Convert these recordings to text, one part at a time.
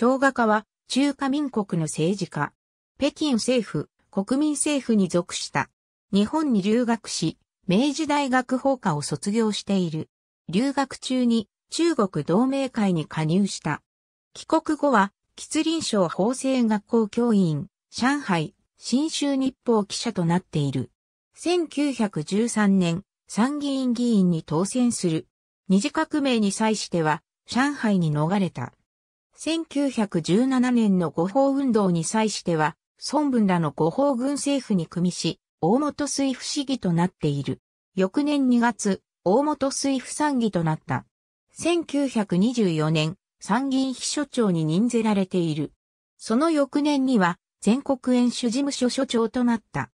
張画家は中華民国の政治家。北京政府、国民政府に属した。日本に留学し、明治大学法科を卒業している。留学中に中国同盟会に加入した。帰国後は、吉林省法制学校教員、上海、新州日報記者となっている。1913年、参議院議員に当選する。二次革命に際しては、上海に逃れた。1917年の五法運動に際しては、孫文らの五法軍政府に組みし、大本水府市議となっている。翌年2月、大本水府参議となった。1924年、参議院秘書長に任ぜられている。その翌年には、全国演習事務所所長となった。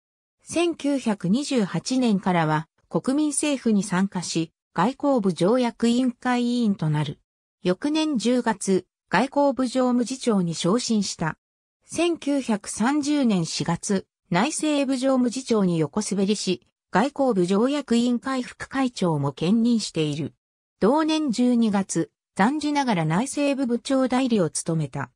1928年からは、国民政府に参加し、外交部条約委員会委員となる。翌年10月、外交部常務次長に昇進した。1930年4月、内政部常務次長に横滑りし、外交部条約委員会副会長も兼任している。同年12月、残事ながら内政部部長代理を務めた。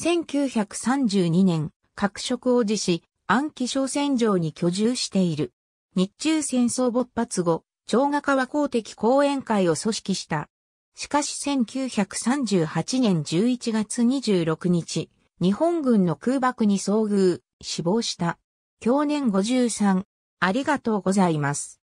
1932年、各職を辞し、暗記小戦場に居住している。日中戦争勃発後、長賀川公的講演会を組織した。しかし1938年11月26日、日本軍の空爆に遭遇、死亡した。去年53、ありがとうございます。